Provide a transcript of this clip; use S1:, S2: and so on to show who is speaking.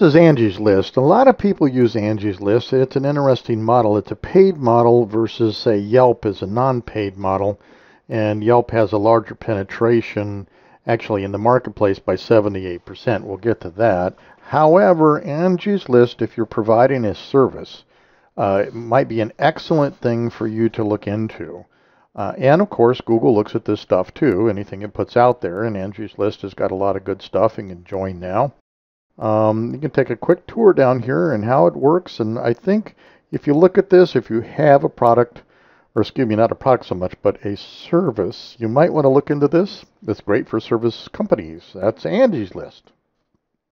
S1: This is Angie's List. A lot of people use Angie's List. It's an interesting model. It's a paid model versus, say, Yelp is a non-paid model. And Yelp has a larger penetration actually in the marketplace by 78%. We'll get to that. However, Angie's List, if you're providing a service, uh, it might be an excellent thing for you to look into. Uh, and of course, Google looks at this stuff too, anything it puts out there. And Angie's List has got a lot of good stuff and can join now. Um, you can take a quick tour down here and how it works. And I think if you look at this, if you have a product, or excuse me, not a product so much, but a service, you might want to look into this. It's great for service companies. That's Andy's List.